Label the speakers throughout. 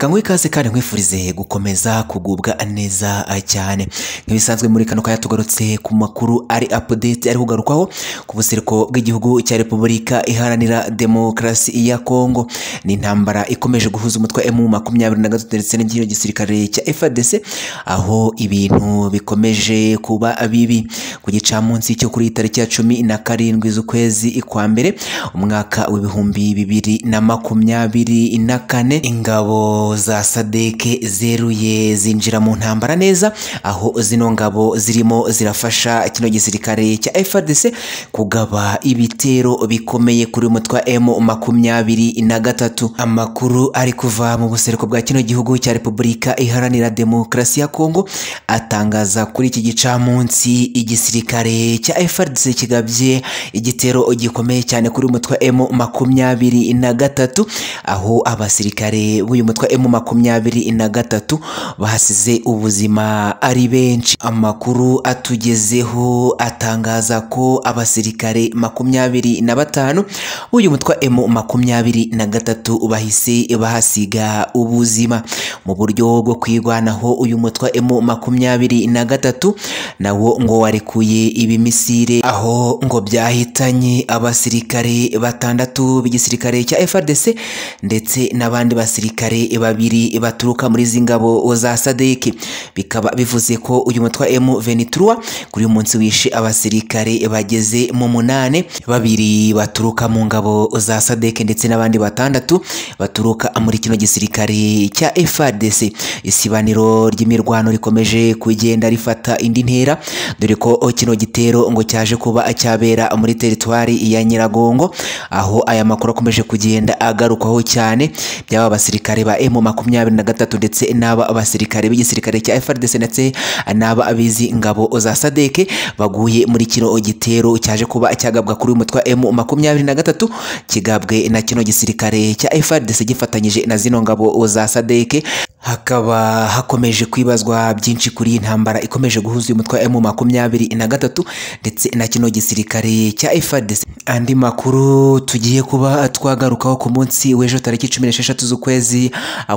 Speaker 1: reka ikaze kandi nkwifurize gukomeza kugubwa neza cyane nk'ibisanzwe muri kano kanya tugarutse ku makuru ari apudeti ari kugarukwaho ku buseruko bw'igihugu cya repubulika iharanira demokarasi ya kongo ni intambara ikomeje guhuza umutwe emu makumyabiri na gatatu ndetse n'igihe gisirikare cya fdc aho ibintu bikomeje kuba bibi ku gicamunsi cyo kuri iyi tariki ya cumi na karindwi z'ukwezi kwa mbere umwaka w'ibihumbi bibiri na makumyabiri na kane ingabo za sadeke zeruye zinjira mu ntambara neza aho zino ngabo zirimo zirafasha kino gisirikare cya FARDC kugaba ibitero bikomeye kuri umutwe wa makumyabiri na gatatu amakuru ari kuva mu buseruko bwa kino gihugu cya Repubulika Iharanira Demokarasi ya Kongo atangaza kuri iki gicamunsi igisi gisirikare cya FARDC kigabye igitero gikomeye cyane kuri mutwe M makumyabiri na gatatu aho abasirikare b'uyu mutwe M makumyabiri na gatatu bahasize ubuzima ari benshi amakuru atugezeho atangaza ko abasirikare makumyabiri na batanu b'uyu mutwa M makumyabiri na gatatu bahise bahasiga ubuzima mu buryo bwo kwirwanaho uyu mutwa M makumyabiri na gatatu nawo ngo wari ku byakuye ibimisire aho ngo byahitanye abasirikare batandatu b'igisirikare cya FARDC ndetse n'abandi basirikare babiri baturuka muri izi ngabo za SADC bikaba bivuze ko uyu mutwa M23 kuri uyu munsi wishe abasirikare bageze mu munane babiri baturuka mu ngabo za SADC ndetse n'abandi batandatu baturuka muri kino gisirikare cya FARDC isibaniro ry'imirwano rikomeje kugenda rifata indi ntera dore ko kino gitero ngo cyaje kuba cyabera muri teritwari ya Nyiragongo aho aya makuru akomeje kugenda agarukwaho cyane byaba abasirikare ba emu makumyabiri na gatatu ndetse n'aba abasirikare b'igisirikare cya FARDC ndetse n'aba abizi ingabo za Sadeke baguye muri kino gitero cyaje kuba cyagabwa kuri uyu mutwe wa makumyabiri na gatatu kigabwe na kino gisirikare cya FARDC gifatanyije na zino ngabo za Sadeke hakaba hakomeje kwibazwa byinshi kuri iyi ntambara ikomeje guhuza uyu mutwe wa M makumyabiri na gatatu ndetse na kino gisirikare cya FARDC andi makuru tugiye kuba twagarukaho ku munsi w'ejo tariki cumi n'esheshatu z'ukwezi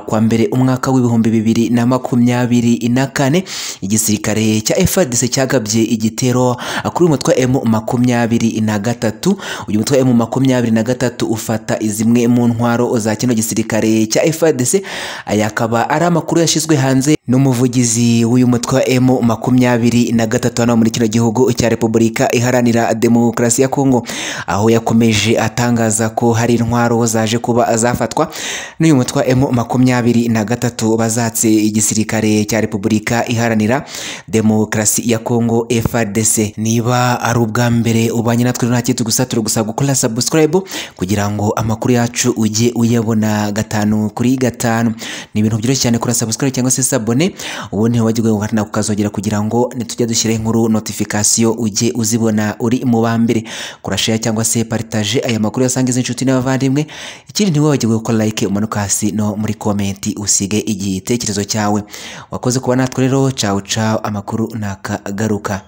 Speaker 1: kwa mbere umwaka w'ibihumbi bibiri na makumyabiri na kane igisirikare cya FARDC cyagabye igitero kuri uyu mutwe makumyabiri na gatatu uyu mutwe M makumyabiri na gatatu ufata zimwe mu ntwaro za kino gisirikare cya FARDC aya akaba ari amakuru yashyizwe hanze n'umuvugizi w'uyu mutwe wa makumyabiri na gatatu hano muri kino gihugu cya Repubulika Iharanira Demokarasi ya Kongo aho yakomeje atangaza ko hari intwaro zaje kuba zafatwa n'uyu mutwa M makumyabiri na gatatu bazatse igisirikare cya Repubulika Iharanira Demokarasi ya Kongo FARDC niba ari ubwa mbere ubanye natwe nta kintu gusa turi gusa gukora subscribe kugira ngo amakuru yacu ujye uyabona gatanu kuri gatanu ni ibintu byoroshye cyane kuri subscribe cyangwa se sabone ubundi wajye ugahatanira kukazogera kugira ngo nitujya dushyiraho inkuru notification ujye uzibona uri mu ba mbere kurashare cyangwa cyangwa se paritaje aya makuru yasangiza inshuti n'abavandimwe ikindi ntiwibagirwe gukora like umanuka hasi no muri komenti usige igitekerezo cyawe wakoze kuba natwe rero cawu cawu amakuru nakagaruka.